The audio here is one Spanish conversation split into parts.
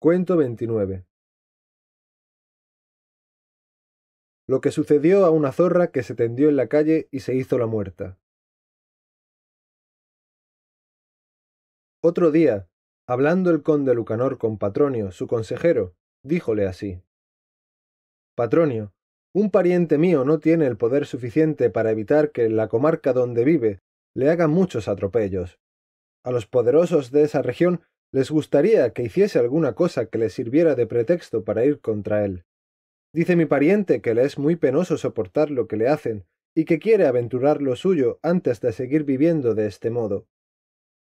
Cuento 29. Lo que sucedió a una zorra que se tendió en la calle y se hizo la muerta. Otro día, hablando el conde Lucanor con Patronio, su consejero, díjole así. Patronio, un pariente mío no tiene el poder suficiente para evitar que en la comarca donde vive le hagan muchos atropellos. A los poderosos de esa región les gustaría que hiciese alguna cosa que le sirviera de pretexto para ir contra él. Dice mi pariente que le es muy penoso soportar lo que le hacen y que quiere aventurar lo suyo antes de seguir viviendo de este modo.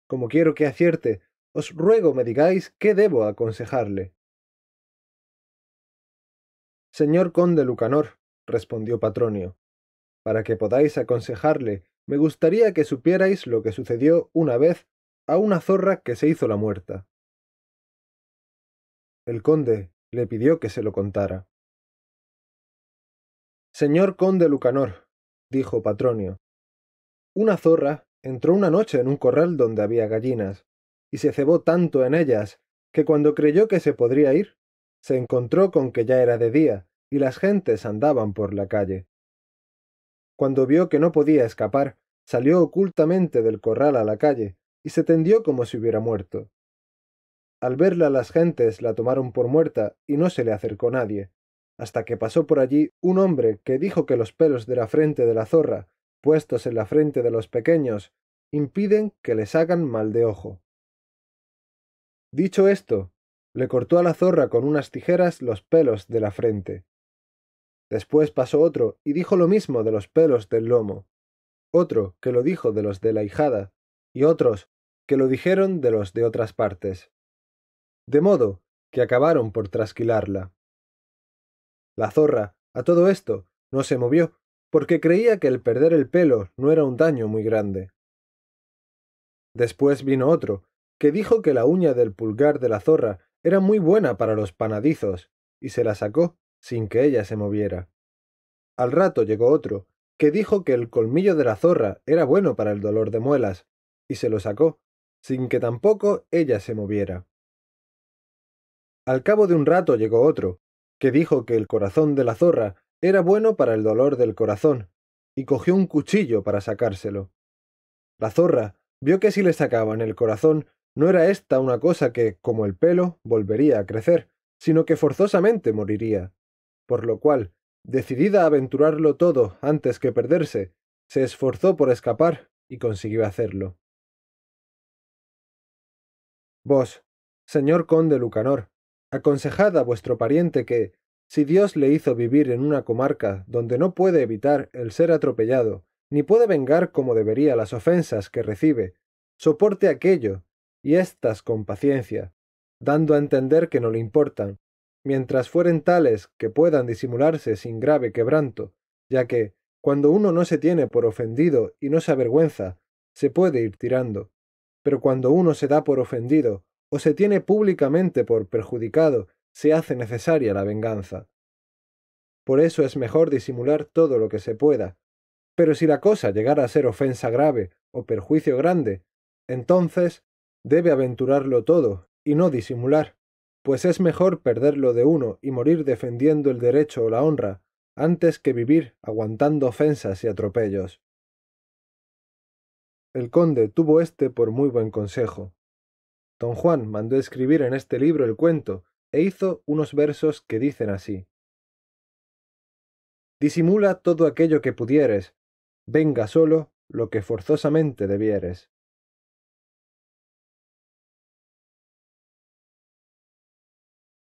Como quiero que acierte, os ruego me digáis qué debo aconsejarle. Señor conde Lucanor, respondió Patronio, para que podáis aconsejarle, me gustaría que supierais lo que sucedió una vez a una zorra que se hizo la muerta. El conde le pidió que se lo contara. Señor conde Lucanor, dijo Patronio, una zorra entró una noche en un corral donde había gallinas, y se cebó tanto en ellas, que cuando creyó que se podría ir, se encontró con que ya era de día, y las gentes andaban por la calle. Cuando vio que no podía escapar, salió ocultamente del corral a la calle, y se tendió como si hubiera muerto. Al verla las gentes la tomaron por muerta y no se le acercó nadie, hasta que pasó por allí un hombre que dijo que los pelos de la frente de la zorra, puestos en la frente de los pequeños, impiden que les hagan mal de ojo. Dicho esto, le cortó a la zorra con unas tijeras los pelos de la frente. Después pasó otro y dijo lo mismo de los pelos del lomo, otro que lo dijo de los de la hijada, y otros que lo dijeron de los de otras partes. De modo que acabaron por trasquilarla. La zorra, a todo esto, no se movió, porque creía que el perder el pelo no era un daño muy grande. Después vino otro, que dijo que la uña del pulgar de la zorra era muy buena para los panadizos, y se la sacó sin que ella se moviera. Al rato llegó otro, que dijo que el colmillo de la zorra era bueno para el dolor de muelas, y se lo sacó sin que tampoco ella se moviera. Al cabo de un rato llegó otro, que dijo que el corazón de la zorra era bueno para el dolor del corazón, y cogió un cuchillo para sacárselo. La zorra vio que si le sacaban el corazón no era ésta una cosa que, como el pelo, volvería a crecer, sino que forzosamente moriría. Por lo cual, decidida a aventurarlo todo antes que perderse, se esforzó por escapar y consiguió hacerlo. Vos, señor conde Lucanor, aconsejad a vuestro pariente que, si Dios le hizo vivir en una comarca donde no puede evitar el ser atropellado, ni puede vengar como debería las ofensas que recibe, soporte aquello, y éstas con paciencia, dando a entender que no le importan, mientras fueren tales que puedan disimularse sin grave quebranto, ya que, cuando uno no se tiene por ofendido y no se avergüenza, se puede ir tirando. Pero cuando uno se da por ofendido o se tiene públicamente por perjudicado, se hace necesaria la venganza. Por eso es mejor disimular todo lo que se pueda. Pero si la cosa llegara a ser ofensa grave o perjuicio grande, entonces debe aventurarlo todo y no disimular, pues es mejor perderlo de uno y morir defendiendo el derecho o la honra, antes que vivir aguantando ofensas y atropellos. El conde tuvo éste por muy buen consejo. Don Juan mandó escribir en este libro el cuento, e hizo unos versos que dicen así. Disimula todo aquello que pudieres, venga solo lo que forzosamente debieres.